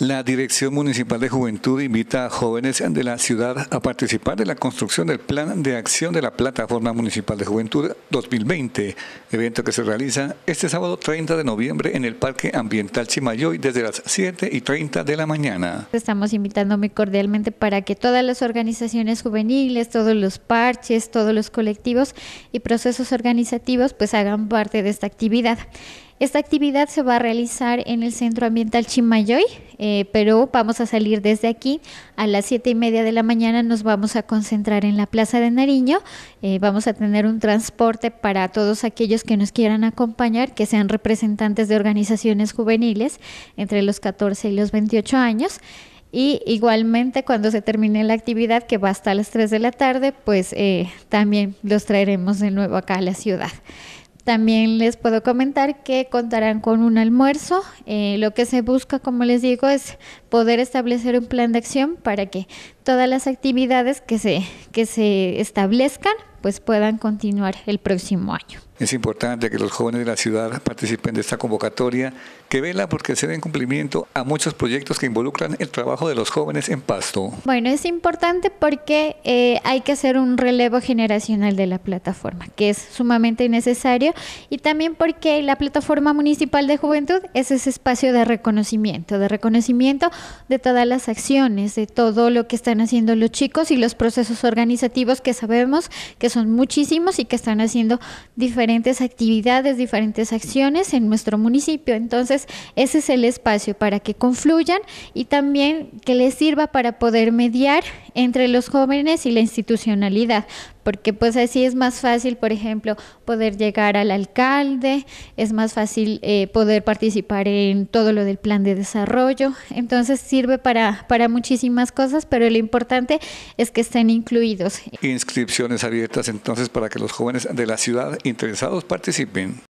La Dirección Municipal de Juventud invita a jóvenes de la ciudad a participar de la construcción del Plan de Acción de la Plataforma Municipal de Juventud 2020, evento que se realiza este sábado 30 de noviembre en el Parque Ambiental Chimayoy desde las 7 y 30 de la mañana. Estamos invitando muy cordialmente para que todas las organizaciones juveniles, todos los parches, todos los colectivos y procesos organizativos pues hagan parte de esta actividad. Esta actividad se va a realizar en el Centro Ambiental Chimayoy, eh, pero vamos a salir desde aquí a las siete y media de la mañana. Nos vamos a concentrar en la Plaza de Nariño. Eh, vamos a tener un transporte para todos aquellos que nos quieran acompañar, que sean representantes de organizaciones juveniles entre los 14 y los 28 años. Y igualmente cuando se termine la actividad, que va hasta las 3 de la tarde, pues eh, también los traeremos de nuevo acá a la ciudad. También les puedo comentar que contarán con un almuerzo. Eh, lo que se busca, como les digo, es poder establecer un plan de acción para que todas las actividades que se, que se establezcan pues puedan continuar el próximo año. Es importante que los jóvenes de la ciudad participen de esta convocatoria que vela porque se den cumplimiento a muchos proyectos que involucran el trabajo de los jóvenes en Pasto. Bueno, es importante porque eh, hay que hacer un relevo generacional de la plataforma, que es sumamente necesario, y también porque la plataforma municipal de juventud es ese espacio de reconocimiento, de reconocimiento de todas las acciones, de todo lo que están haciendo los chicos y los procesos organizativos que sabemos que son muchísimos y que están haciendo diferentes actividades, diferentes acciones en nuestro municipio. Entonces, ese es el espacio para que confluyan y también que les sirva para poder mediar entre los jóvenes y la institucionalidad, porque pues así es más fácil, por ejemplo, poder llegar al alcalde, es más fácil eh, poder participar en todo lo del plan de desarrollo, entonces sirve para, para muchísimas cosas, pero lo importante es que estén incluidos. Inscripciones abiertas entonces para que los jóvenes de la ciudad interesados participen.